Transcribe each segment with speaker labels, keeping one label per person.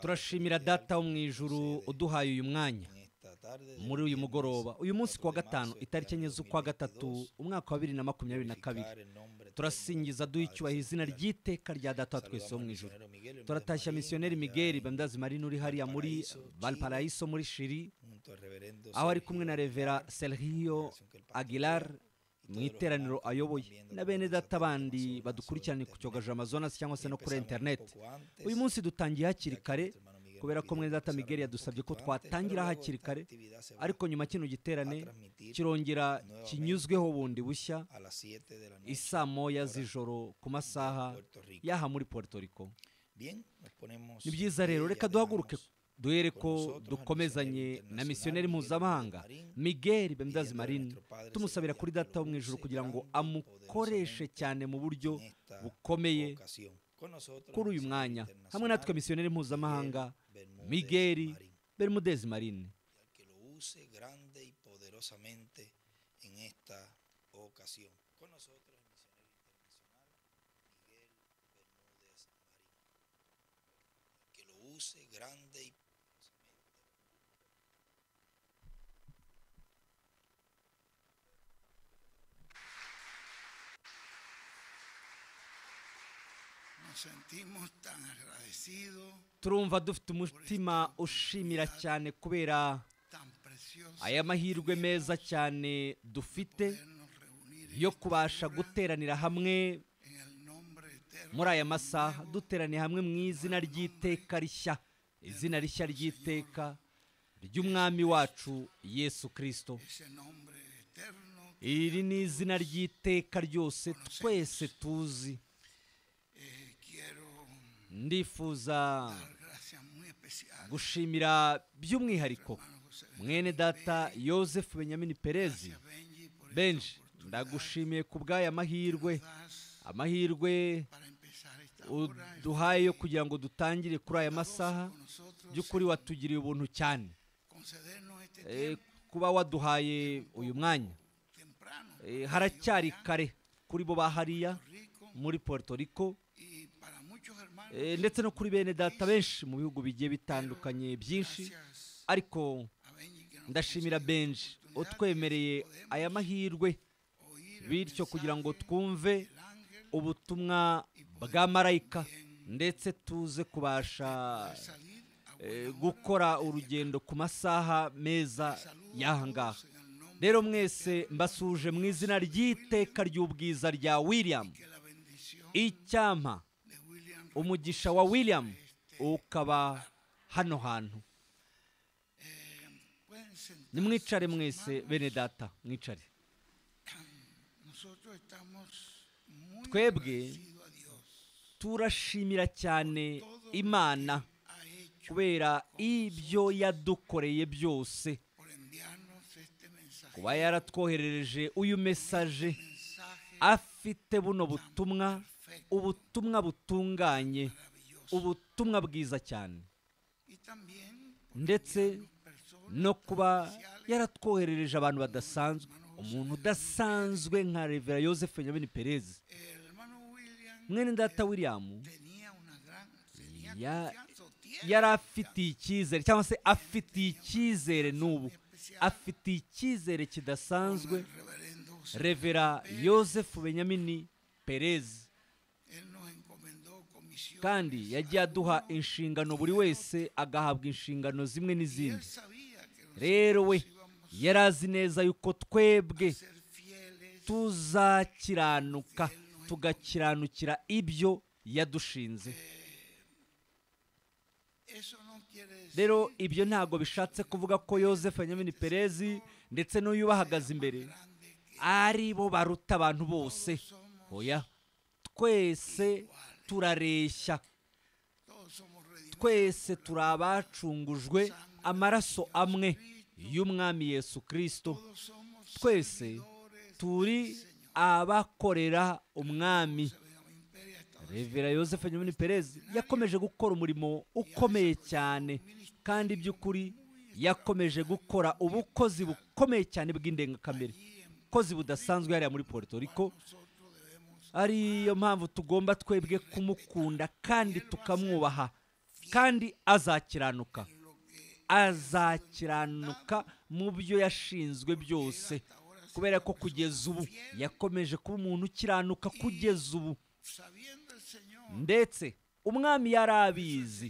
Speaker 1: turashimira data wo mu ijuru uduhaye uyu mwanya muri uyu mugoroba uyu munsi ku wa gatanu itariki enye z'ukwa gatatu umwaka wa bibiri na makumyabiri na kabiri turasingiza duha icyubahiro izina ry'iteka rya data twese wo mu ijuru turatashya misiyoneri migeri bandazi marine uri hariya muri valparaiso muri shiri aho ari kumwe na revera serhiyo agilar mu iteraniro ayoboye na bene data bandi badukurikirane ku cyogajama zonasi cyangwa se no kuri interineti uyu munsi dutangiye hakiri kare kubera ko mwene data migeri yadusabye ko twatangira hakiri kare ariko nyuma kino giterane kirongera kinyuzweho bundi bushya isaa moya z'ijoro ku masaha y'aha muri puerto rico ni byiza rero reka duhaguruke duhere ko dukomezanye na misiyoneri mpuzamahanga miguel bemdazi marine tumusabira kuri data wo mu ijoro kugira ngo amukoreshe cyane mu buryo bukomeye kuri uyu mwanya hamwe natwe misiyoneri mpuzamahanga miguel bermudezi marine grande y poderosamente en esta ocasión. turumva dufite umutima ushimira cyane kubera aya mahirwe meza cyane dufite yo kubasha guteranira hamwe muri aya masaha duteraniye hamwe mu izina ry'iteka rishya izina rishya ry'iteka ry'umwami wacu yesu kirisito iri ni izina ry'iteka ryose twese tuzi ndifuza gushimira by'umwihariko mwene data yosefu benyamini perezi benshi ndagushimiye ku bw'aya mahirwe amahirwe uduhaye yo kugira ngo dutangire kuri aya masaha by'ukuri watugiriye ubuntu cyane eh, kuba waduhaye uyu mwanya eh, haracyari kare kuri bo bahariya muri puerto rico Eh, ndetse no kuri bene data benshi mu bihugu bigiye bitandukanye byinshi ariko ndashimira benji utwemereye aya mahirwe bityo kugira ngo twumve ubutumwa bwa marayika ndetse tuze kubasha eh, gukora urugendo ku masaha meza y'aha ngaha rero mwese mbasuje mu izina ry'iteka ry'ubwiza rya william icyampa umugisha wa william ukaba hano hantu nimwicare mwese bene data mwicare twebwe turashimira cyane imana kubera ibyo yadukoreye byose kuba yaratwoherereje uyu mesaje afite buno butumwa ubutumwa butunganye ubutumwa bwiza cyane ndetse no kuba yaratwoherereje abantu badasanzwe umuntu udasanzwe nka revera Joseph nyabini perezida mwene data william yari afitiye icyizere cyangwa se afitiye icyizere n'ubu afitiye icyizere kidasanzwe revera Joseph benyamini perezida kandi yagiye aduha inshingano buri wese agahabwa inshingano zimwe n'izindi rero we yari azi neza yuko twebwe tuzakiranuka tugakiranukira ibyo yadushinze rero ibyo ntabwo bishatse kuvuga ko Yosefu nyamini perezi ndetse n'uyu ubahagaze imbere ari bo baruta abantu bose oya twese turareshya twese turi abacungujwe amaraso amwe y'umwami Yesu kirisito twese turi abakorera umwami revera Joseph nyamini perezida yakomeje gukora umurimo ukomeye cyane kandi by'ukuri yakomeje gukora ubukozi bukomeye cyane bw'indengakamere bukozi budasanzwe hariya muri Puerto Rico ariyo mpamvu tugomba twebwe kumukunda kandi tukamwubaha kandi azakiranuka azakiranuka mu byo yashinzwe byose kubera ko kugeza ubu yakomeje kuba umuntu ukiranuka kugeza ubu ndetse umwami yari abizi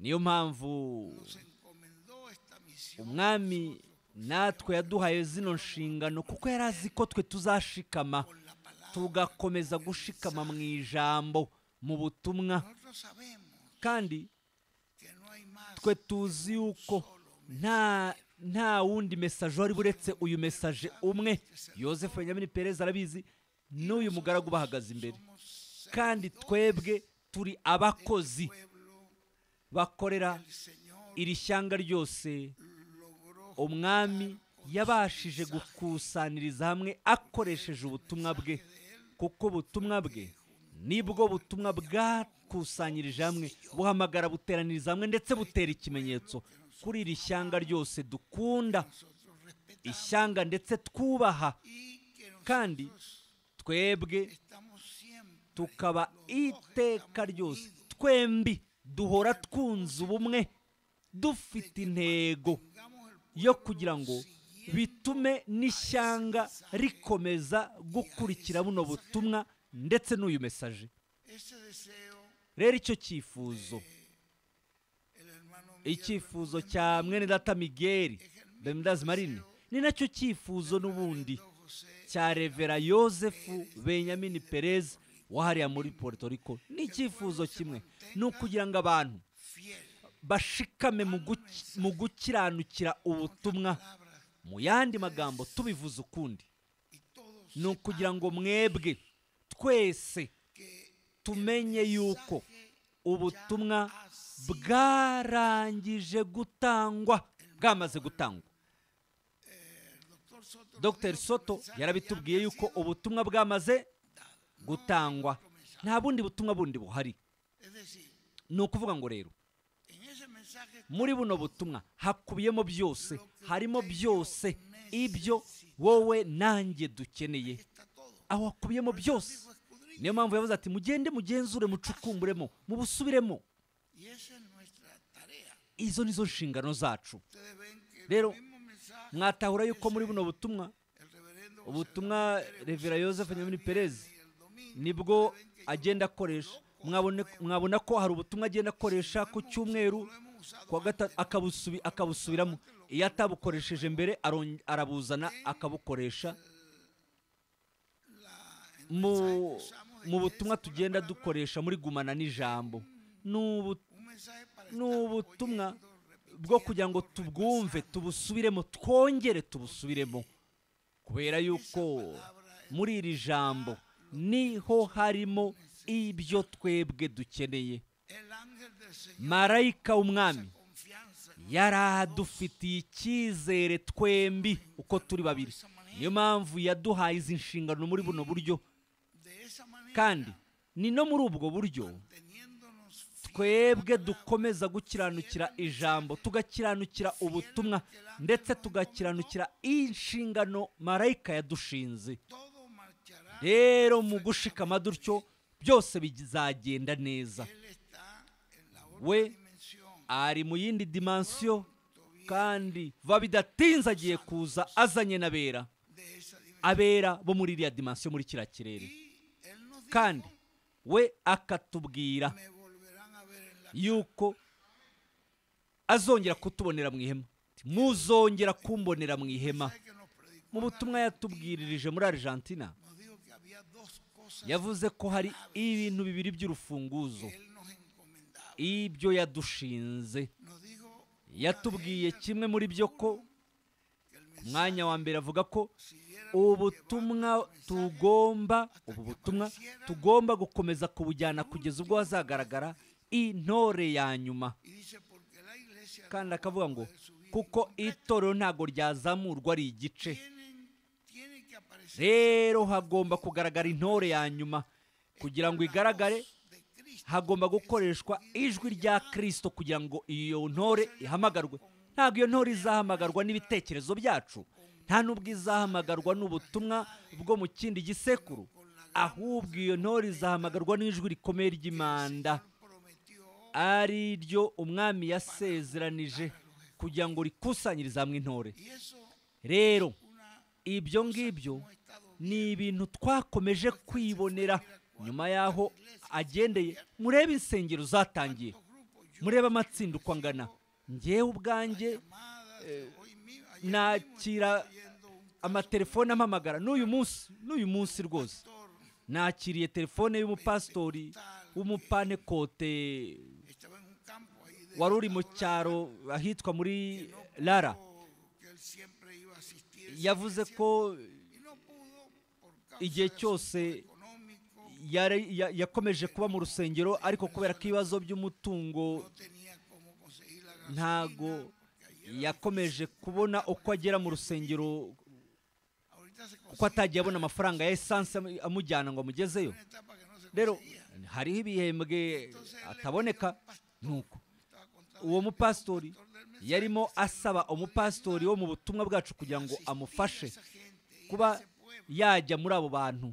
Speaker 1: niyo mpamvu umwami natwe yaduhaye zino nshingano kuko yari azi ko twe tuzashikama tugakomeza gushikama mu ijambo mu butumwa kandi twe tuzi yuko nta nta wundi mesaje wari uretse uyu mesaje umwe Yosefu Benyamini perezida arabizi n'uyu mugaragu ubahagaze imbere kandi twebwe turi abakozi bakorera iri shyanga ryose umwami yabashije gukusaniriza hamwe akoresheje ubutumwa bwe kuko ubutumwa bwe nibwo butumwa bwakusanyirije hamwe buhamagara buteraniriza hamwe ndetse butera ikimenyetso kuri iri shyanga ryose dukunda ishyanga ndetse twubaha kandi twebwe tukaba iteka ryose twembi duhora twunze ubumwe dufite intego yo kugira ngo bitume n'ishyanga rikomeza gukurikira buno butumwa ndetse n'uyu mesaje rero icyo cyifuzo icyifuzo cya mwene data migeri bemidazi marini ni nacyo cyifuzo n'ubundi cya revera yosefu benyamini perez wahariya muri puerto rico ni icyifuzo kimwe ni ukugira ngo abantu bashikame mu gukiranukira ubutumwa mu yandi magambo tubivuze ukundi ni ukugira ngo mwebwe twese tumenye yuko ubutumwa bwarangije gutangwa bwamaze gutangwa dr soto yarabitubwiye yuko ubutumwa bwamaze gutangwa nta bundi butumwa bundi buhari ni ukuvuga ngo rero muri buno butumwa hakubiyemo byose harimo byose ibyo wowe nanjye dukeneye aho hakubiyemo byose niyo mpamvu yavuze ati mugende mugenzure mucukumburemo mubusubiremo izo ni zo nshingano zacu rero mwatahura yuko muri buno butumwa ubutumwa revera Joseph nyamini perez nibwo agenda akoresha mwabona ko hari ubutumwa agenda akoresha ku cyumweru akabusubiramo iyo atabukoresheje mbere arabuzana akabukoresha mu butumwa tugenda dukoresha muri gumana n'ijambo ni ubutumwa bwo kugira ngo tubwumve tubusubiremo twongere tubusubiremo kubera yuko muri iri jambo niho harimo ibyo twebwe dukeneye marayika w'umwami yari adufitiye icyizere twembi uko turi babiri niyo mpamvu yaduhaye izi nshingano muri buno buryo kandi ni no muri ubwo buryo twebwe dukomeza gukiranukira ijambo tugakiranukira ubutumwa ndetse tugakiranukira inshingano marayika yadushinze rero mu gushikama dutyo byose bizagenda neza we ari mu yindi dimansiyo kandi va bidatinze agiye kuza azanye n'abera abera bo muri iriya dimansiyo muri kiriya kirere kandi we akatubwira yuko azongera kutubonera mu ihema muzongera kumbonera mu ihema mu butumwa yatubwiririje muri argentina yavuze ko hari ibintu bibiri by'urufunguzo ibyo yadushinze yatubwiye kimwe muri byo ko umwanya wa mbere avuga ko ubutumwa tugomba ubu butumwa tugomba gukomeza kubujyana kugeza ubwo hazagaragara intore ya nyuma kandi akavuga ngo kuko itorero ntabwo ryazamurwa ari igice rero hagomba kugaragara intore ya nyuma kugira ngo igaragare hagomba gukoreshwa ijwi rya kirisito kugira ngo iyo ntore ihamagarwe ntabwo iyo ntore izahamagarwa n'ibitekerezo byacu nta n'ubwo izahamagarwa n'ubutumwa bwo mu kindi gisekuru ahubwo iyo ntore izahamagarwa n'ijwi rikomeye ry'imanda ari ryo umwami yasezeranije kugira ngo rikusanyirize hamwe intore rero ibyo ngibyo ni ibintu twakomeje kwibonera nyuma y'aho agendeye murebe insengero zatangiye murebe amatsinda uko angana ngewe ubwanjye eh, nakira amatelefone ampamagara n'uyu munsi n'uyu munsi rwose nakiriye telefone y'umupasitori w'umupanekote wari uri mu cyaro ahitwa muri rara yavuze ko igihe cyose yakomeje kuba mu rusengero ariko kubera ko ibibazo by'umutungo ntago yakomeje kubona uko agera mu rusengero kuko atagiye abona amafaranga ya esanse amujyana ngo amugezeyo rero hariho ibihembwe ataboneka nuko uwo mupasitori yarimo asaba umupasitori wo mu butumwa bwacu kugira ngo amufashe kuba yajya muri abo bantu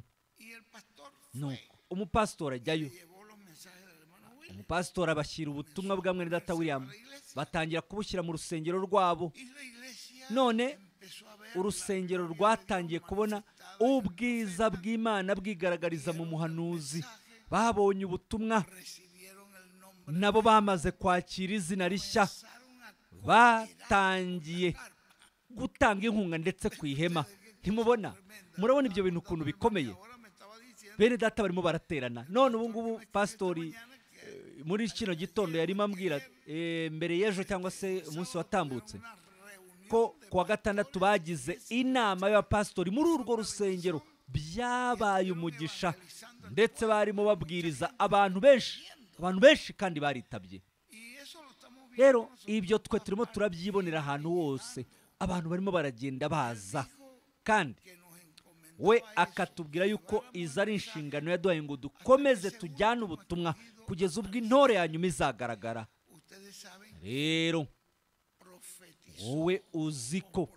Speaker 1: nuko umupasitora ajyayo umupasitora bashyira ubutumwa bwa mwene data william batangira kubushyira mu rusengero rwabo none urusengero rwatangiye kubona ubwiza bw'imana bwigaragariza mu muhanuzi babonye ubutumwa nabo bamaze kwakira izina rishya batangiye gutanga inkunga ndetse ku ihema ntimubona murabona ibyo bintu ukuntu bikomeye bene data barimo baraterana none ubu ngubu pasitori eh, muri kino gitondo yarimo ambwira eh, mbere y'ejo cyangwa se umunsi watambutse ko ku wa gatandatu bagize inama y'abapasitori muri urwo rusengero byabaye umugisha ndetse barimo babwiriza abantu benshi abantu benshi kandi baritabye rero ibyo twe turimo turabyibonera ahantu hose abantu barimo baragenda baza kandi we akatubwira yuko izi ari inshingano yaduhaye ngo dukomeze tujyane ubutumwa kugeza ubwo intore ya nyuma izagaragara rero wowe uzi ko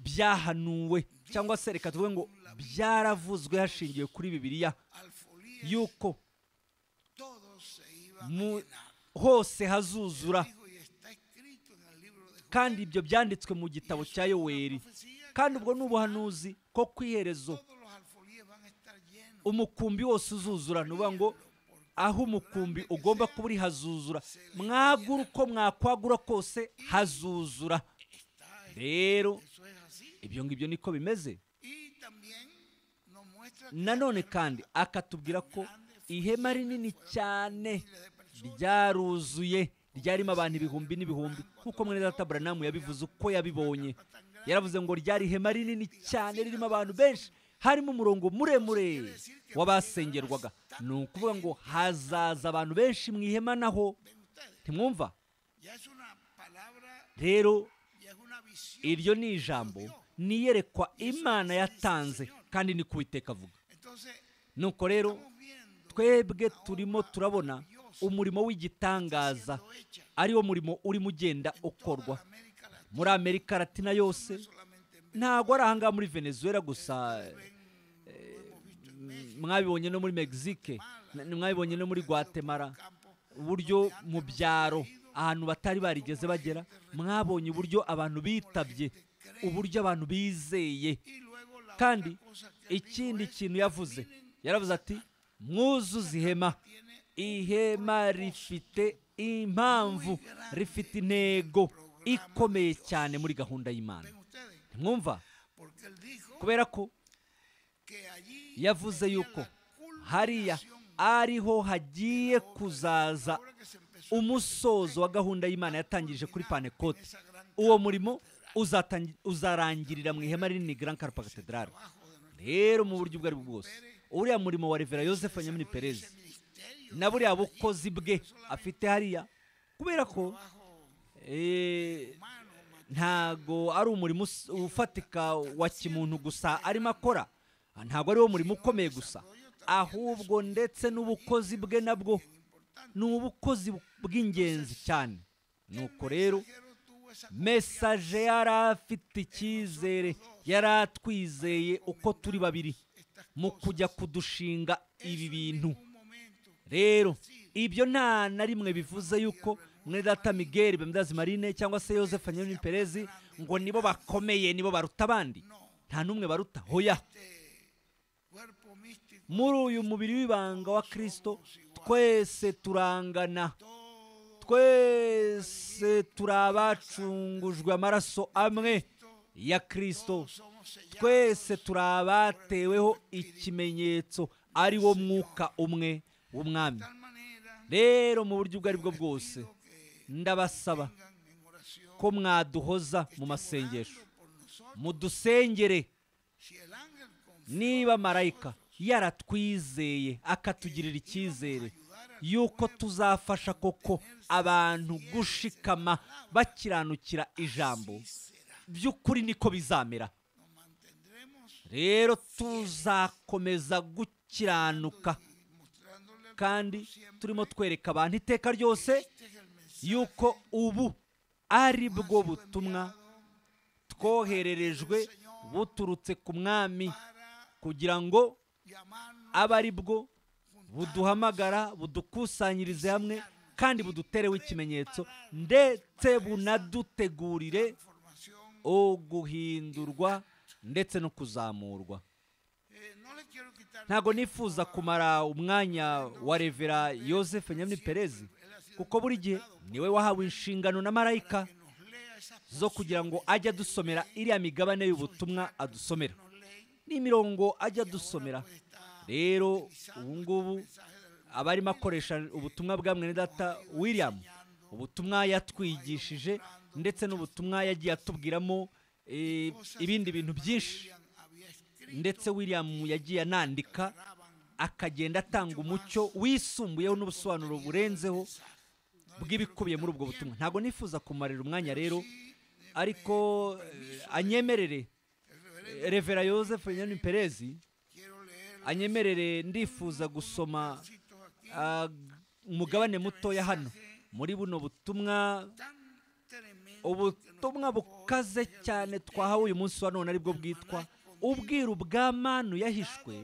Speaker 1: byahanuwe cyangwa se reka tuvuge ngo byaravuzwe hashingiwe kuri bibiriya yuko hose hazuzura kandi ibyo byanditswe mu gitabo cya yoweri kandi ubwo ni ubuhanuzi ko ku umukumbi wose uzuzura nuba ngo aho umukumbi ugomba kuba uri hazuzura mwagura uko mwakwagura kose hazuzura rero ibyo ngibyo niko bimeze nanone kandi akatubwira ko ihema rinini cyane ryaruzuye ryarimo abantu ibihumbi n'ibihumbi nk'uko mwene data buranamu yabivuze uko yabibonye yaravuze ngo ryari ihema rinini cyane ririmo abantu benshi harimo umurongo muremure w'abasengerwaga ni ukuvuga ngo hazaza abantu benshi mu ihema naho ntimwumva rero iryo ni ijambo niyerekwa imana yatanze kandi ni kuwiteka avuga nuko rero twebwe turimo turabona umurimo w'igitangaza ariwo murimo urimo ugenda ukorwa muri amerika latina yose ntabwo ari ahangaha muri venezuela gusa eh, mwabibonye no muri mexique mwabibonye no muri guatemala uburyo mu byaro ahantu batari barigeze bagera mwabonye uburyo abantu bitabye uburyo abantu bizeye kandi ikindi kintu yavuze yaravuze ati mwuzuze ihema ihema rifite impamvu rifite intego ikomeye cyane muri gahunda y'imana ntimwumva kubera ko yavuze yuko hariya ariho hagiye kuzaza umusozo wa gahunda y'imana yatangirije kuri panekote uwo murimo uzarangirira mu ihema rinini Grand Carpa Cathedral rero mu buryo ubwo ari bwo bwose uriya murimo wa rivera Joseph nyamini perezida na buriya bukozi bwe afite hariya kubera ko Eh, ntago ari umurimo ufatika wa kimuntu gusa arimo akora ah, ntabwo ari wo murimo ukomeye gusa ahubwo ndetse n'ubukozi bwe nabwo ni ubukozi bw'ingenzi cyane nuko rero mesaje yari afite icyizere yari atwizeye uko turi babiri mu kujya kudushinga ibi bintu rero ibyo nta na rimwe bivuze yuko umwe data miguel bamdazi marine cyangwa se joseph nyamwinyi perezida ngo nibo bakomeye nibo baruta abandi nta n'umwe baruta hoya muri uyu mubiri w'ibanga wa kirisito twese turangana twese turi abacungujwe amaraso amwe ya kirisito twese turi abateweho ikimenyetso ari wo mwuka umwe w'umwami rero mu buryo ubwo ari bwo bwose ndabasaba ko mwaduhoza mu masengesho mudusengere niba marayika yaratwizeye akatugirira icyizere yuko tuzafasha koko abantu gushikama bakiranukira ijambo by'ukuri niko bizamera rero tuzakomeza gukiranuka kandi turimo twereka abantu iteka ryose yuko ubu ari bwo butumwa twohererejwe buturutse ku mwami kugira ngo abe ari bwo buduhamagara budukusanyirize hamwe kandi budutereho ikimenyetso ndetse bunadutegurire guhindurwa ndetse no kuzamurwa ntabwo nifuza kumara umwanya wa revera yoseph nyamni perezida kuko buri gihe niwe wahawe inshingano na marayika zo kugira ngo ajye adusomera iriya migabane y'ubutumwa adusomera n'imirongo ajya adusomera rero ubu ngubu aba arimo akoresha ubutumwa bwa mwene data william ubutumwa yatwigishije ndetse n'ubutumwa yagiye atubwiramo e, ibindi bintu byinshi ndetse william yagiye anandika akagenda atanga umucyo wisumbuyeho n'ubusobanuro burenzeho bw'ibikubiye muri ubwo butumwa ntabwo nifuza kumarira umwanya rero ariko eh, anyemerere revera Joseph nyine perezida anyemerere ndifuza gusoma ah, umugabane mutoya hano muri buno butumwa ubutumwa bukaze cyane twahawe uyu munsi wa none aribwo bwitwa ubwiru bwa yahishwe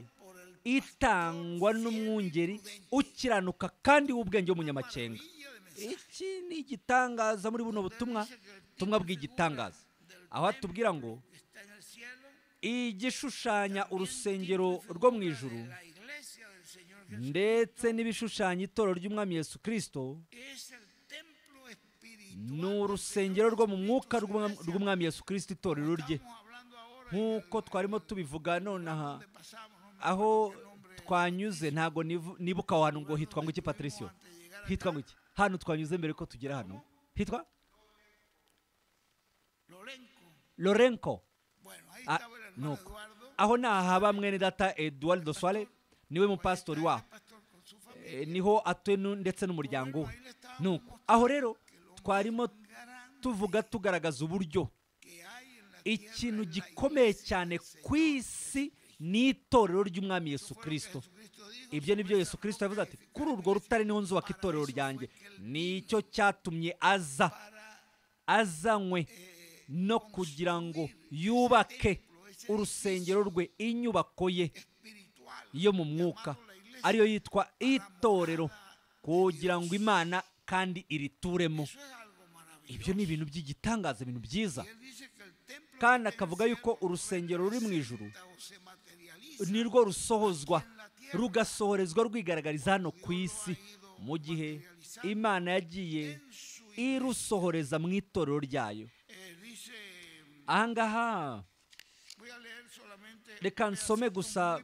Speaker 1: itangwa n'umwungeri ukiranuka kandi w'ubwenge w'umunyamakenga iki ni igitangaza muri buno butumwa ubutumwa bw'igitangaza aho atubwira ngo igishushanya urusengero rwo mu ijuru ndetse n'ibishushanya itorero ry'umwami Yesu kirisito ni urusengero rwo mu mwuka rw'umwami Yesu kirisito itorero rye nk'uko twarimo tubivuga nonaha aho twanyuze ntabwo nibuka ahantu ngo hitwa ngo iki patricio hitwa ngo iki hano twanyuze mbere ko tugera hano hitwa lorenko aho ni ahaba mwene data eduardo swale niwe mupasitori wa eh, niho atuye ndetse n'umuryango we nuko aho rero twarimo tuvuga tugaragaza uburyo ikintu gikomeye cyane ku isi n'itorero ry'umwami Yesu Kristo ibyo ni byo Yesu kirisito yavuze ati kuri urwo rutare niho nzubaka itorero ryanjye nicyo cyatumye aza azanywe no kugira ngo yubake urusengero rwe inyubako ye yo mu mwuka ariyo yitwa itorero kugira ngo imana kandi irituremo ibyo ni ibintu by'igitangaza ibintu byiza kandi akavuga yuko urusengero ruri mu ijuru ni rwo rusohozwa rugasohorezwa rwigaragariza hano ku isi mu gihe imana yagiye irusohoreza mu itorero ryayo ahangaha reka nsome gusa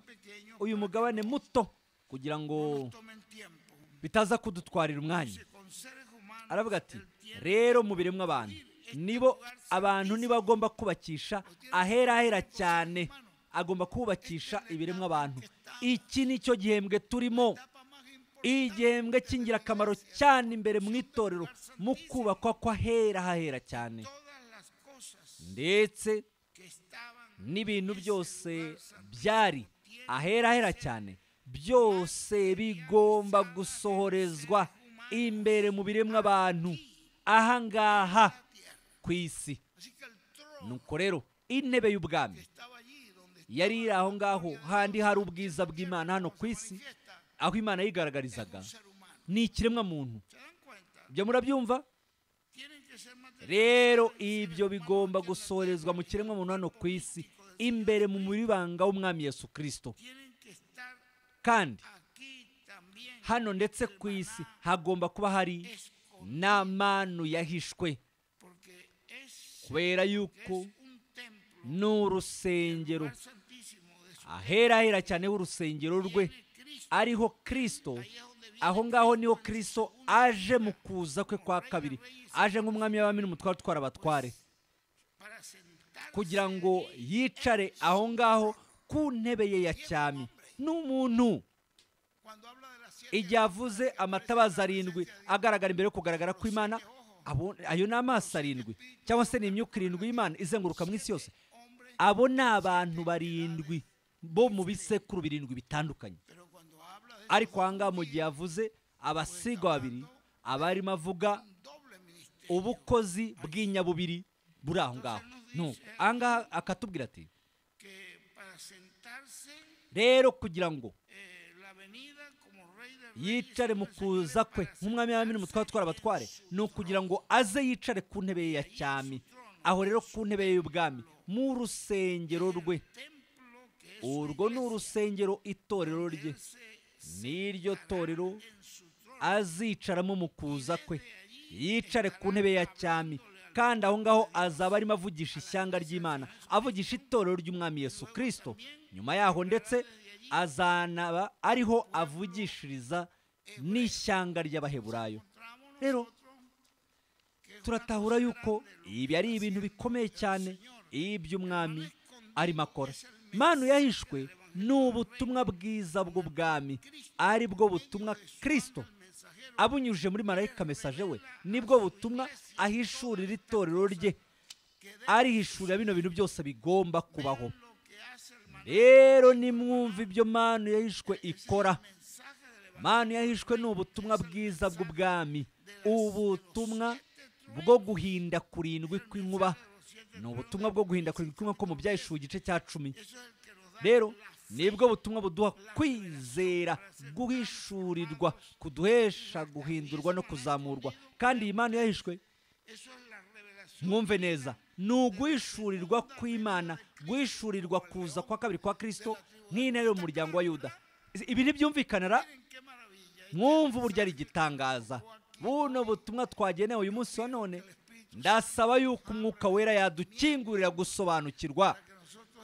Speaker 1: uyu mugabane muto kugira ngo bitaza kudutwarira umwanya aravuga ati rero mu biremwa abantu nibo abantu nibagomba kubakisha ahera ahera cyane agomba kubakisha ibiremwa abantu iki ni cyo gihembwe turimo igihembwe cy'ingirakamaro cyane imbere mu itorero mu kubakwa kw'ahera hahera cyane ndetse n'ibintu byose byari ahera ahera cyane byose bigomba gusohorezwa imbere mu biremwa abantu ahangaha ku isi nuko rero intebe y'ubwami yari aho ngaho handi hari ubwiza bw'imana hano ku isi aho imana yigaragarizaga ni ikiremwa muntu ibyo murabyumva rero ibyo bigomba gusorezwa mu kiremwa muntu hano ku isi imbere mu muribanga w'umwami Yesu kirisito kandi hano ndetse ku isi hagomba kuba hari n'amanu yahishwe kubera yuko ni urusengero ahera hera cyane h'urusengero rwe ariho kirisito aho ngaho niho kirisito aje mu kuza kwe kwa kabiri aje nk'umwami w'abami n'umutwaro utwara abatware kugira ngo yicare aho ngaho ku ntebe ye ya cyami n'umuntu igihe avuze amatabaza arindwi agaragara imbere yo kugaragara kw'imana ayo ni amaso arindwi cyangwa se ni imyuka irindwi y'imana izenguruka mu isi yose abo ni abantu barindwi bo mu bisekuru birindwi bitandukanye ariko ahangaha mu gihe yavuze abasigwa babiri abarimo avuga ubukozi bw'inyabubiri buri aho ngaho nuko ahangaha akatubwira ati rero kugira ngo yicare mu kuza kwe nk'umwami w'abamini mutwara atwara abatware ni ukugira ngo aze yicare ku ntebe ya cyami aho rero ku ntebe y'ubwami mu rusengero rwe urwo ni urusengero itorero rye n'iryo torero azicaramo mu kuza kwe yicare ku ntebe ya cyami kandi aho ngaho azaba arimo avugisha ishyanga ry'imana avugisha itorero ry'umwami Yesu kirisito nyuma yaho ndetse azanaba ariho avugishiriza n'ishyanga ry'abaheburayo rero turatahura yuko ibi ari ibintu bikomeye cyane iby'umwami arimo akora manu yahishwe ni ubutumwa bwiza bw'ubwami ari bwo butumwa kirisito abunyujije muri marayika mesaje we nibwo butumwa ahishurira itorero rye arihishurira bino bintu byose bigomba kubaho rero nimwumva ibyo manu yahishwe ikora manu yahishwe ni ubutumwa bwiza bw'ubwami ubutumwa bwo guhinda kurindwi kw'inkuba ni ubutumwa bwo guhindagura ibikumwe ko mubyahishuwe igice cya cumi rero nibwo butumwa buduha kwizera guhishurirwa kuduhesha guhindurwa no kuzamurwa kandi iyi mpano yahishwe mwumve neza ni uguhishurirwa kw'imana guhishurirwa kuza kwa kabiri kwa kirisito nk'intare yo mu wa yuda ibi ntibyumvikanara mwumve uburyo ari igitangaza buno butumwa twagenewe uyu munsi wa none ndasaba yuko umwuka wera yadukingurira gusobanukirwa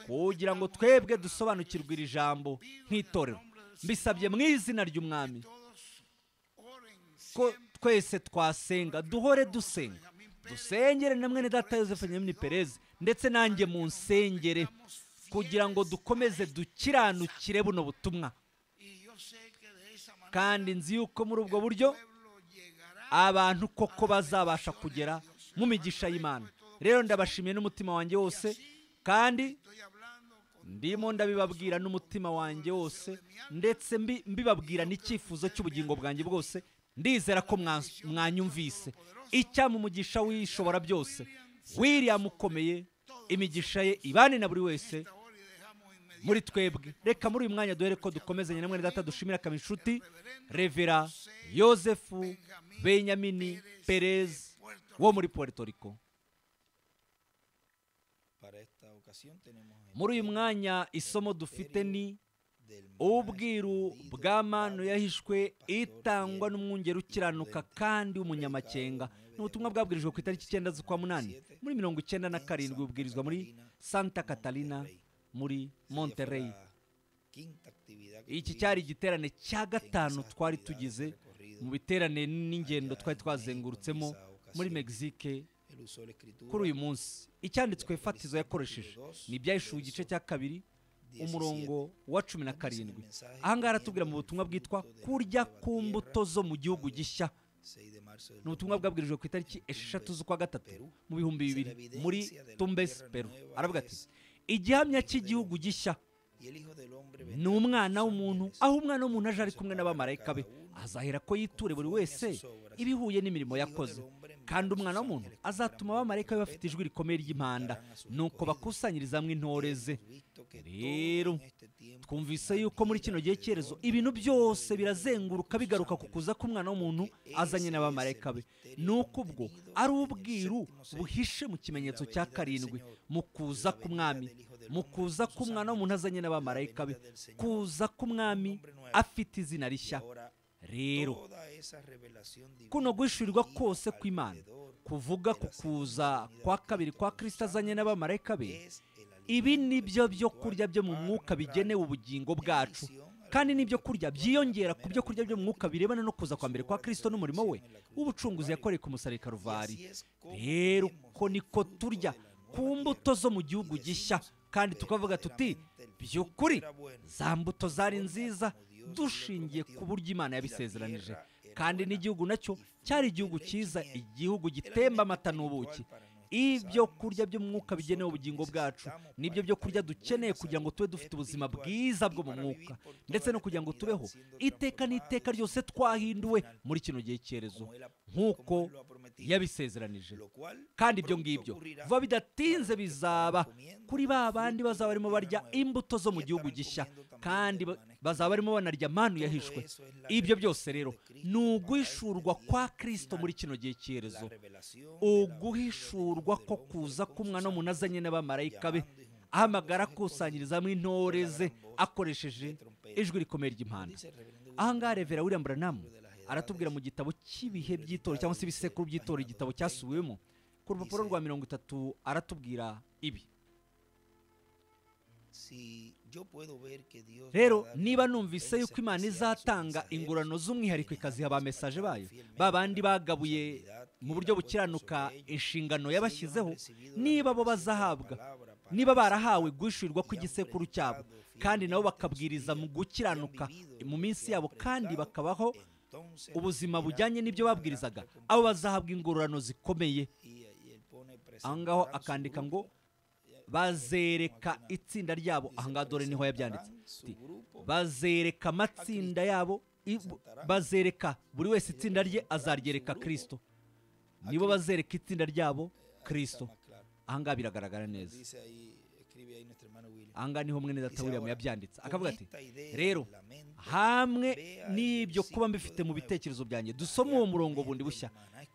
Speaker 1: kugira ngo twebwe dusobanukirwe iri jambo nk'itorero mbisabye mu izina ry'umwami ko twese twasenga duhore dusenga dusengere na mwene data Yosefu nyamini perezida ndetse nanjye mu nsengere kugira ngo dukomeze dukiranukire buno butumwa kandi nzi yuko muri ubwo buryo abantu koko bazabasha kugera nk'umugisha y'imana rero ndabashimiye n'umutima wanjye wose kandi ndimo ndabibabwira n'umutima wanjye wose ndetse mbibabwira n'icyifuzo cy'ubugingo bwanjye bwose ndizera ko mwanyumvise icyamu umugisha w'ishobora byose william ukomeye imigisha ye ibane na buri wese muri twebwe reka muri uyu mwanya duhere ko dukomezanye na mwene data dushimira akaba inshuti revera yosefu benyamini perez wo muri puerto rico muri uyu mwanya isomo dufite ni ubwiru bwa manu yahishwe itangwa n'umwungeri ukiranuka kandi w'umunyamakenga ni ubutumwa bwabwirijwe ku itariki icyenda z'ukwa munani muri mirongo icyenda na karindwi bubwirizwa muri santa catalina muri monterey iki cyari igiterane cya gatanu twari tugize mu biterane n'ingendo twari twazengurutsemo muri mexique kuri uyu munsi icyanditswe fatizo yakoresheje ni ibyayishuwe igice cya kabiri umurongo wa cumi na karindwi ahangaha aratubwira mu butumwa bwitwa kurya ku mbuto zo mu gihugu gishya ni ubutumwa bwabwirijwe ku itariki esheshatu z'ukwa gatatu mu bihumbi bibiri muri tumbesi peru aravuga ati igihamya cy'igihugu gishya ni umwana w'umuntu aho umwana w'umuntu aje ari kumwe n'abamarayika be azahera ko yiture buri wese ibihuye n'imirimo yakoze kandi umwana w'umuntu azatuma abamarayika be bafite ijwi rikomeye ry'impanda nuko bakusanyiriza hamwe intore ze rero twumvise yuko muri kino gihe cyerezo ibintu byose birazenguruka bigaruka ku kuza k'umwana w'umuntu azanye n'abamarayika be nuko ubwo ari ubwiru buhishe mu kimenyetso cya karindwi mu kuza k'umwami mu kuza k'umwana w'umuntu azanye n'abamarayika be kuza k'umwami afite izina rishya rero kuno guhishurirwa kose kw'imana kuvuga ku kuza kwa kabiri kwa kirisita azanye n'abamarayika be ibi ni byo byo kurya byo mu mwuka bigenewe ubugingo bwacu kandi n'ibyo kurya byiyongera ku byo kurya byo mu mwuka birebana no kuza kwa mbere kwa kirisito n'umurimo we w'ubucunguzi yakoreye ku musarika karuvari rero uko niko turya ku mbuto zo mu gihugu gishya kandi tukavuga tuti by'ukuri za mbuto zari nziza dushingiye ku buryo imana yabisezeranije kandi n'igihugu nacyo cyari igihugu cyiza igihugu gitemba amata n'ubuki ibyo kurya by'umwuka bigenewe ubugingo bwacu nibyo byo kurya dukeneye kugira ngo tube dufite ubuzima bwiza bwo mu mwuka ndetse no kugira ngo tubeho iteka n'iteka ryose twahinduwe muri kino gihe cyerezo nk'uko yabisezeranije kandi ibyo ngibyo vuba bidatinze bizaba kuri ba bandi bazaba barimo barya imbuto zo mu gihugu gishya kandi bazaba barimo banarya manu yahishwe ibyo byose rero ni uguhishurwa kwa kirisito muri kino gihe cyerezo uguhishurwa gutegurwa ko kuza k'umwana w'umuntu azanye n'abamarayika be ahamagara akusanyirizamo intore ze akoresheje ijwi rikomeye ry'impanda ahangaha revera william aratubwira mu gitabo cy'ibihe by'itora cyangwa se ibisekuru by'itora igitabo cyasubiwemo ku rupapuro rwa mirongo itatu aratubwira ibi rero niba numvise yuko imana izatanga ingurano z'umwihariko ikaziha ba mesaje bayo ba bandi bagabuye mu buryo bukiranuka inshingano yabashyizeho niba bo bazahabwa niba barahawe guhishurirwa kw'igisekuru cyabo kandi nabo bakabwiriza mu gukiranuka mu minsi yabo kandi bakabaho ubuzima bujyanye n'ibyo babwirizaga abo bazahabwa ingororano zikomeye ahangaho akandika ngo bazereka itsinda ryabo ahangaha dore niho yabyanditse bazereka amatsinda yabo bazereka buri wese itsinda rye azaryereka kirisito nibo bazereka itsinda ryabo kirisito ahangaha biragaragara neza ahangaha niho mwene data william yabyanditse akavuga ati rero hamwe n'ibyo kuba mbifite mu bitekerezo byanjye dusome uwo murongo bundi bushya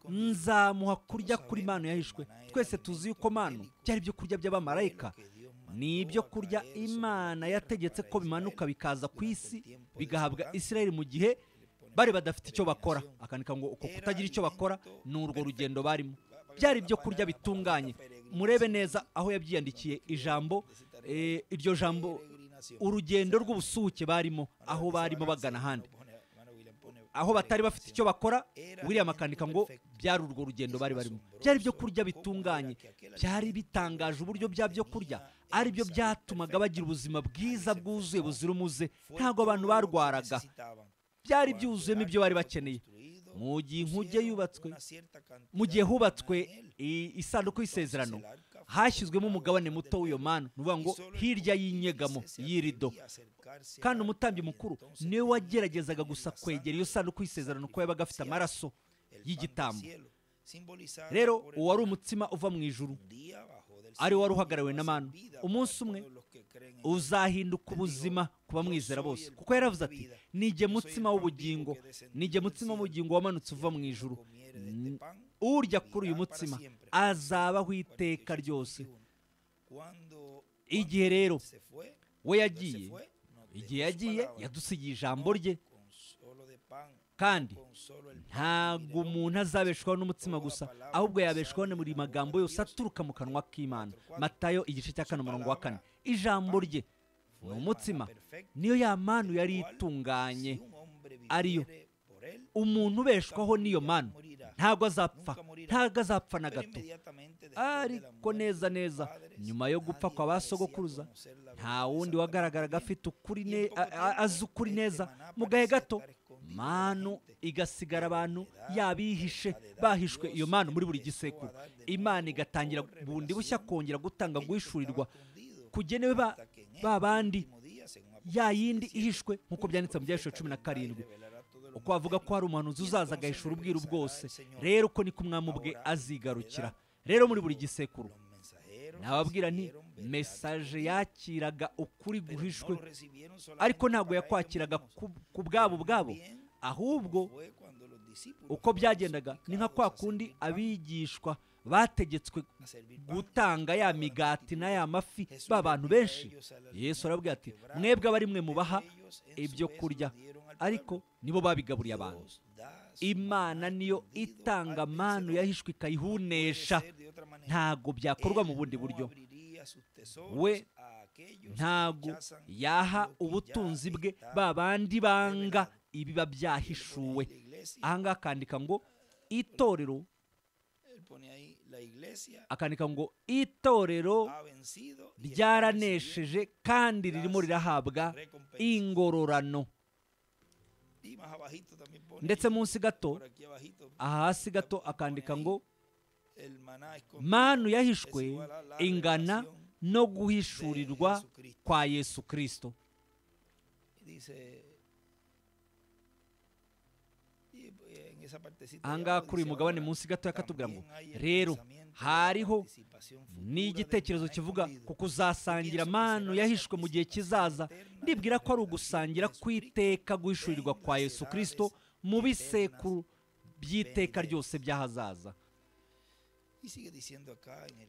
Speaker 1: nzamuha kurya kuri manu yahishwe twese tuzi yuko manu byari ibyo kurya by'abamarayika ni ibyo kurya imana yategetse ko bimanuka bikaza ku isi bigahabwa isirayeli mu gihe bari badafite icyo bakora akandika ngo uko kutagira icyo bakora ni urwo rugendo barimo byari ibyo kurya bitunganye murebe neza aho yabyiyandikiye ijambo eh, iryo jambo urugendo rw'ubusuke barimo aho barimo bagana ahandi aho batari bafite icyo bakora william akandika ngo byari urwo rugendo bari barimo byari ibyo kurya bitunganye byari bitangaje uburyo bya byo kurya byo byatumaga bagira ubuzima bwiza bwuzuye buzira umuze ntabwo abantu barwaraga byari byuzuyemo ibyo bari bakeneye mu gihe inkuge yubatswe mu gihe hubatswe isanduku y'isezerano hashyizwemo umugabane muto w'iyo manu ni ngo hirya y'inyegamo y'irido kandi umutambyi mukuru niwe wageragezaga gusa kwegera iyo sanduku y'isezerano ko yabaga afite amaraso y'igitambo rero uwari umutsima uva mu ijuru ari wari uhagarariwe na manu umunsi umwe uzahinduka ubuzima ku bamwizera bose kuko yaravuze ati nige mutsima w'ubugingo nige mutsima w'ubugingo wamanutse uva mu ijuru urya kuri uyu mutsima azabaho iteka ryose igihe rero we yagiye igihe yagiye yadusigiye ijambo rye kandi ntabwo umuntu azabeshwaho n'umutsima gusa ahubwo yabeshwaho na buri magambo yose aturuka mu kanwa k'imana matayo igice cya kane umurongo wa kane ijambo rye ni umutsima niyo ya manu yari itunganye ariyo umuntu ubeshwaho n'iyo manu ntabwo azapfa ntabwo azapfa na gato ariko neza neza nyuma yo gupfa kwa ba sogokuruza nta wundi wagaragaraga afite ukuri azi ukuri neza mu gahe gato manu igasigara abantu yabihishe bahishwe iyo manu muri buri gisekuru imana igatangira bundi bushya kongera gutanga guhishurirwa kugenewe ba bandi ya yindi ihishwe nk'uko byanditse mu byiciro cumi na karindwi uko avuga ko hari umuhanuzi uzaza agahishura ubwiru bwose rero uko niko umwami ubwe azigarukira rero muri buri gisekuru nababwira nti mesaje yakiraga ukuri guhishwe ariko ntabwo yakwakiraga ku bwabo bwabo ahubwo uko byagendaga ni nka kwa kundi abigishwa bategetswe gutanga ya migati naya mafi b'abantu benshi yesu arabwira ati mwebwe aba ari mwe mubaha ibyo kurya ariko nibo babigaburiye abantu imana niyo itanga manu yahishwe ikayihunesha ntago byakorwa mu bundi buryo we ntabwo yaha ubutunzi bwe babandi banga ibiba byahishuwe ahangaha akandika ngo itorero akandika ngo itorero ryaranesheje kandi ririmo rirahabwa ingororano ndetse munsi gato ahasi gato akandika ngo manu yahishwe ingana no guhishurirwa kwa yesu kirisito aha kuri uyu mugabane munsi gato katubwira ngo rero hariho n'igitekerezo kivuga ku kuzasangira amano yahishwe mu gihe kizaza ndibwira ko ari ugusangira kw'iteka guhishurirwa kwa yesu kirisito mu bisekuru by'iteka ryose by'ahazaza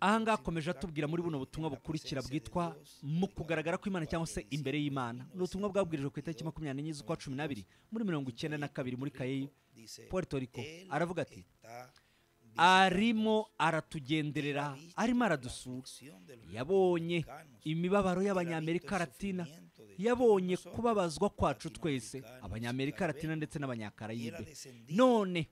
Speaker 1: aha akomeje atubwira muri buno butumwa bukurikira bwitwa mu kugaragara kw'imana cyangwa se imbere y'imana ni ubutumwa bwabwirijwe ku itariki makumyabiri n'enye z'ukwa cumi n'abiri muri mirongo icyenda na kabiri muri kayeyi puerto rico aravuga ati arimo aratugenderera arimo aradusura yabonye imibabaro y'abanyamerika aratina yabonye kubabazwa kwacu twese abanyamerika aratina ndetse n'abanyakarayibe none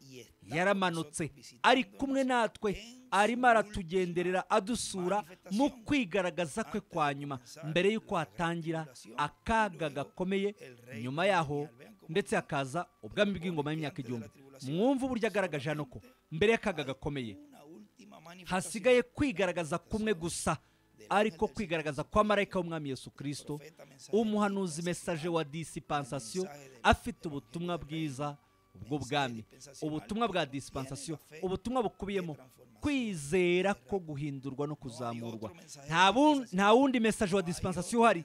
Speaker 1: yaramanutse ari kumwe natwe arimo aratugenderera adusura mu kwigaragaza kwe kwa nyuma mbere y'uko hatangira akaga gakomeye nyuma yaho ndetse hakaza ubwami bw'ingoma y'imyaka igihumbi mwumva uburyo agaragaje hano ko mbere y'akaga gakomeye hasigaye kwigaragaza kumwe gusa ariko kwigaragaza kwa marayika w'umwami Yesu kristo umuhanuzi mesaje wa disipansasiyo afite ubutumwa bwiza bw'ubwami ubutumwa bwa disipansasiyo ubutumwa bukubiyemo kwizera ko guhindurwa no kuzamurwa nta wundi mesaje wa disipansasiyo uhari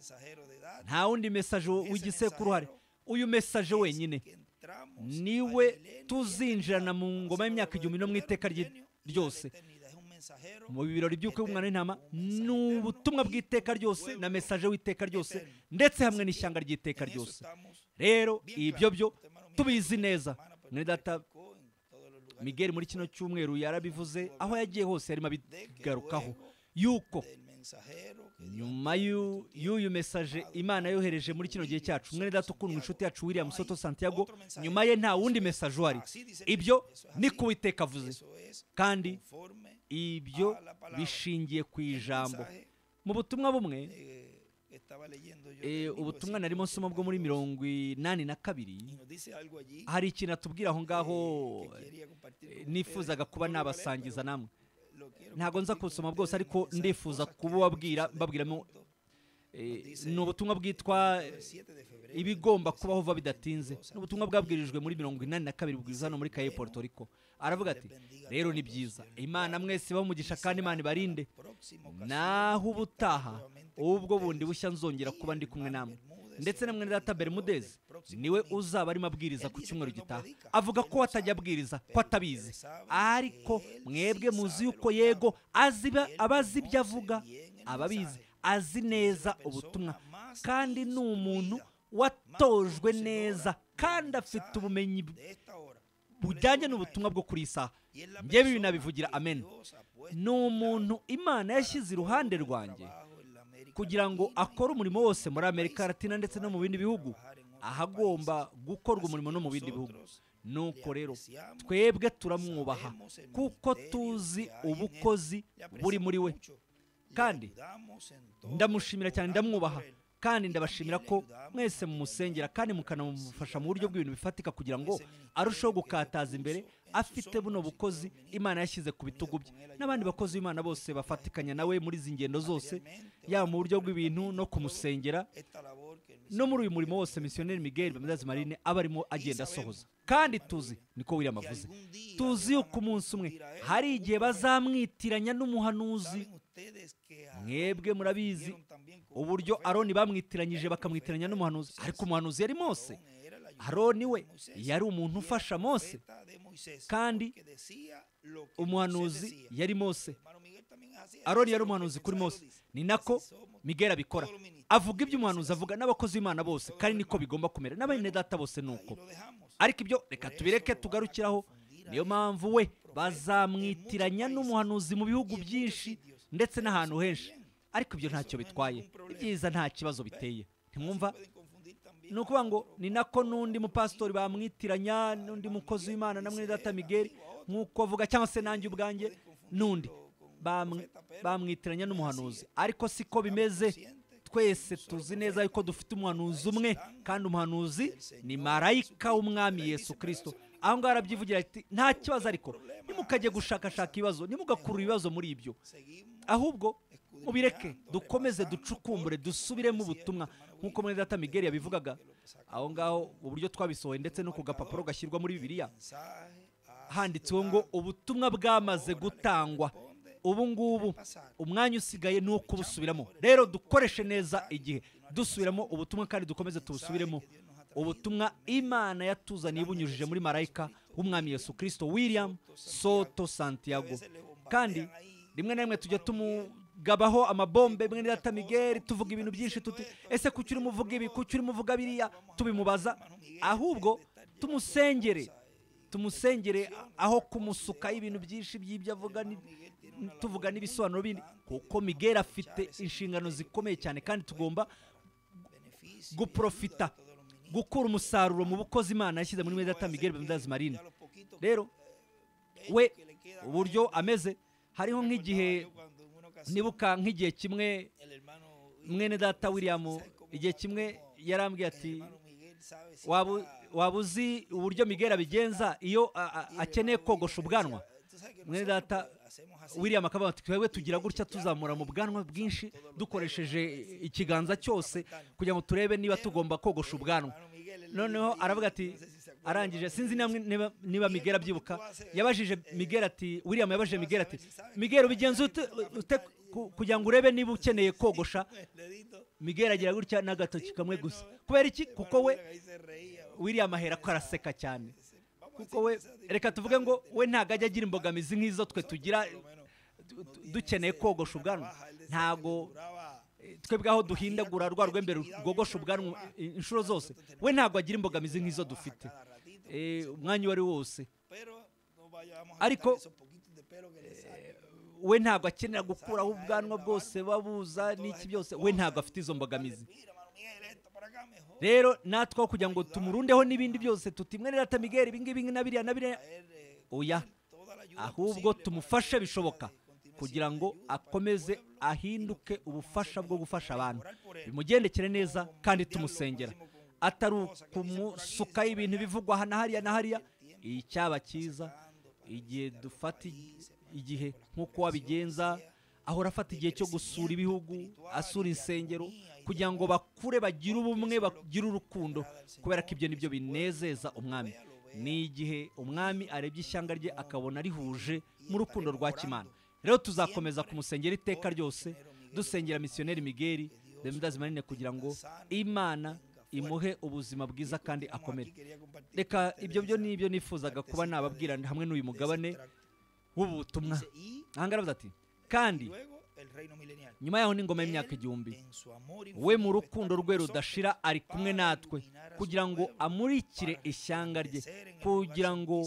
Speaker 1: nta wundi mesaje w'igisekuru uhari uyu mesaje wenyine niwe tuzinjirana mu ngoma y'imyaka igihumbi no mu iteka ryose mu birori by'uko umwana w'intama ni ubutumwa bw'iteka ryose na mesaje w'iteka ryose ndetse hamwe n'ishyanga ry'iteka ryose rero ibyo byo tubizi neza data migeri muri kino cyumweru yarabivuze aho yagiye hose yarimo abigarukaho yuko nyuma y'uyu mesaje imana yohereje muri kino gihe cyacu umwe data ukundwa inshuti yacu william soto santiago nyuma ye nta wundi mesaje uhari ibyo ni ku iteka avuze kandi ibyo ah, bishingiye ku ijambo mu butumwa bumwe eh, eh, ubutumwa narimo nsoma bwo muri mirongo inani na kabiri hari ikintu atubwira aho ngaho eh, nifuzaga kuba nabasangiza namwe ntabwo nza kusoma bwose ariko ndifuza kuba wabwira babwiramo ni ubutumwa bwitwa ibigomba kubaho bidatinze ni ubutumwa bwabwirijwe muri mirongo inani na kabiri bwiza no muri kaye Puerto Rico aravuga ati rero ni byiza imana mwese bamugisha kandi imana ibarinde naho ubutaha ubwo bundi bushya nzongera kuba ndi kumwe namwe ndetse na mwene data bermudezi niwe uzaba arimo abwiriza ku cyumweru gitaha avuga ko atajya abwiriza ko atabizi ariko mwebwe muzi yuko yego aba azi ibyo avuga ababizi azi neza ubutumwa kandi ni umuntu watojwe neza kandi afite ubumenyi bujyanye n'ubutumwa bwo kuri isaha ngewe ibi nabivugira amen ni umuntu imana yashyize iruhande rwanjye kugira ngo akore umurimo wose muri amerika latina ndetse no mu bindi bihugu ahagomba gukorwa umurimo no mu bindi bihugu nuko rero twebwe turamwubaha kuko tuzi ubukozi buri muri we kandi ndamushimira cyane ndamwubaha kandi ndabashimira ko mwese musengera kandi mukanamufasha mu buryo bw'ibintu bifatika kugira ngo arusheho gukataza imbere afite buno bukozi imana yashyize ku bitugu bye n'abandi bakozi b'imana bose bafatikanya nawe muri izi ngendo zose yaba mu buryo bw'ibintu no kumusengera no muri uyu murimo wose misiyoneri miguel bamaze marine aba arimo agenda asohoza kandi tuzi niko wiriya avuze tuzi yuko umunsi umwe hari igihe bazamwitiranya n'umuhanuzi mwebwe murabizi uburyo aroni bamwitiranyije bakamwitiranya n'umuhanuzi ariko umuhanuzi yari mose aroni we yari umuntu ufasha mose kandi umuhanuzi yari mose aroni yari umuhanuzi kuri mose ni nako miguel abikora avuga iby'umuhanuzi avuga n'abakozi b'imana bose kandi niko bigomba kumera n'abene data bose ni uko ariko ibyo reka tubireke tugarukiraho niyo mpamvu we bazamwitiranya n'umuhanuzi mu bihugu byinshi ndetse n'ahantu henshi ariko ibyo ntacyo bitwaye ibyiza nta kibazo biteye ntimwumva ni ukuvuga ngo ni nako n'undi mupasitori bamwitiranya n'undi mukozi w'imana na mwene data migeri nk'uko avuga cyangwa se nanjye ubwanjye n'undi bamwitiranya n'umuhanuzi ariko siko bimeze twese tuzi neza yuko dufite umuhanuzi umwe kandi umuhanuzi ni marayika w'umwami Yesu kirisito aho ngaho arabyivugira ati nta kibazo ariko ntimukajye gushakashaka ibibazo ntimugakurure ibibazo muri ibyo ahubwo ubireke dukomeze ducukumbure dusubiremo ubutumwa nk'uko muri data migeri yabivugaga aho ngaho uburyo twabisohoye ndetse no ku gapapuro gashyirwa muri bibiliya handitseho ngo ubutumwa bwamaze gutangwa ubu ngubu umwanya usigaye ni uwo kubusubiramo rero dukoreshe neza igihe dusubiramo ubutumwa kandi dukomeze tubusubiremo ubutumwa imana yatuzaniye bunyujije muri marayika w'umwami yesu kirisito william soto santiago kandi rimwe na rimwe tujya tumu gabaho amabombe mwene data migeri tuvuga ibintu byinshi tuti ese kuki urimo uvuga ibi kuki urimo uvuga biriya tubimubaza ahubwo tumusengere tumusengere aho kumusukaho ibintu byinshi by'ibyo avuga tuvuga n'ibisobanuro bindi kuko migeri afite inshingano zikomeye cyane kandi tugomba guprofita gukura umusaruro mu bukozi imana yashyize muri mwene data migeri bendazi marine rero we uburyo ameze hariho nk'igihe nibuka nk'igihe kimwe mwene data william igihe kimwe yarambwiye ati waba uzi uburyo miguel abigenza iyo akeneye kogosha ubwanwa mwene data william akaba ati twebwe tugira gutya ah, tuzamura mu bwanwa bwinshi dukoresheje ikiganza cyose kugira ngo turebe niba tugomba kogosha ubwanwa noneho aravuga ati arangije sinzi niba migera abyibuka yabajije eh, miguel ati william yabajije miguel ati miguel ubigenza ute kugira ngo urebe niba ukeneye kogosha miguel agira gutya n'agatoki kamwe gusa kubera iki kuko we wiriya mahera ko araseka cyane kuko we reka tuvuge ngo we ntabwo ajya agira imbogamizi nk'izo twe tugira dukeneye kogosha ubwanwa ntago twebwe aho duhindagura rwa rw'embere rwogosha ubwanwa inshuro zose we ntabwo agira imbogamizi nk'izo dufite eh, umwanya uwo ari wose ariko we ntabwo akenera gukuraho ubwanwa bwose babuza n'iki byose we ntabwo afite izo mbogamizi rero natwe aho kugira ngo tumurundeho n'ibindi byose tutimwere rata migeri ibingibi na biriya na biriya oya ahubwo tumufashe bishoboka kugira ngo akomeze ahinduke ubufasha bwo gufasha abantu bimugendekere neza kandi tumusengera atari ukumusukaho ibintu bivugwa aha na hariya na hariya icyaba cyiza igihe dufata igihe nk'uko wabigenza ahora afata igihe cyo gusura ibihugu asura insengero kugira ngo bakure bagire ubumwe bagire urukundo kubera ko ibyo nibyo binezeza umwami ni igihe umwami arebye ishyanga rye akabona rihuje mu rukundo rwa kimana rero tuzakomeza kumusengera iteka ryose dusengera misiyoneri migeri remedazi manini kugira ngo imana imuhe ubuzima bwiza kandi akomere reka ibyo byo nibyo nifuzaga kuba nababwira hamwe n'uyu mugabane w'ubutumwa aha ngaha ati kandi nyuma yaho n'ingoma y'imyaka igihumbi we mu rukundo rwe rudashira ari kumwe natwe kugira ngo amurikire ishyanga rye kugira ngo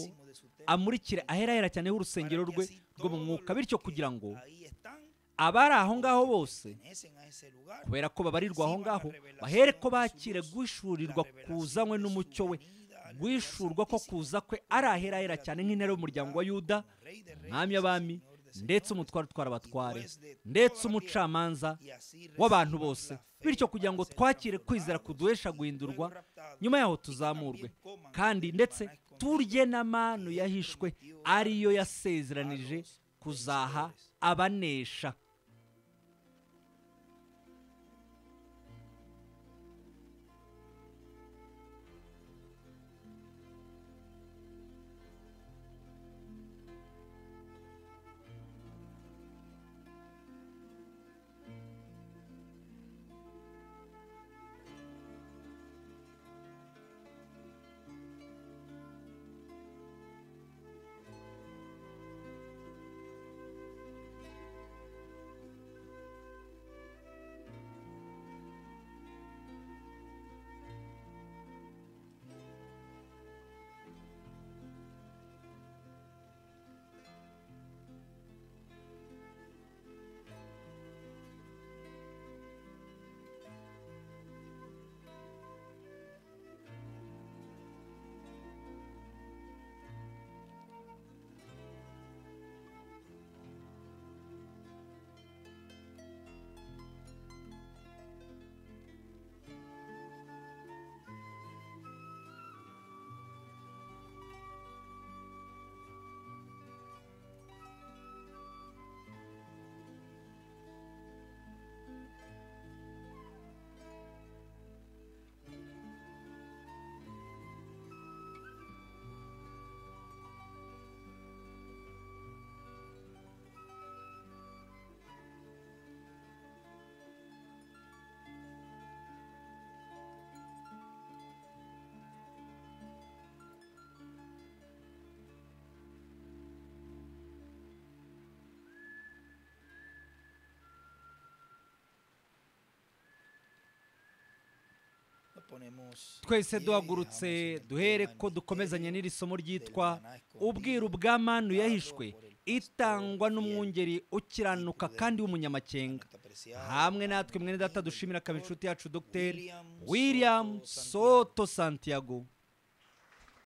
Speaker 1: amurikire aherahera cyane h'urusengero rwe rwo mu mwuka bityo kugira ngo abari aho ngaho bose kubera ko babarirwa aho ngaho bahere ko bakire guhishurirwa kuzanywe n'umucyo we guhishurwa ko kuza kwe ari aherahera cyane nk'intera y'umuryango wa yuda umwami w'abami ndetse umutware utwara abatware ndetse umucamanza w'abantu bose bityo kugira ngo twakire kwizera kuduhesha guhindurwa nyuma yaho tuzamurwe kandi ndetse turye n'amanu yahishwe ariyo yasezeranije kuzaha abanesha twese eh, duhagurutse duhere ko dukomezanya n'iri somo ryitwa ubwiru bwa manu yahishwe itangwa n'umwungeri ukiranuka kandi w'umunyamakenga hamwe natwe mwene data dushimira akaba inshuti yacu Dr william soto santiago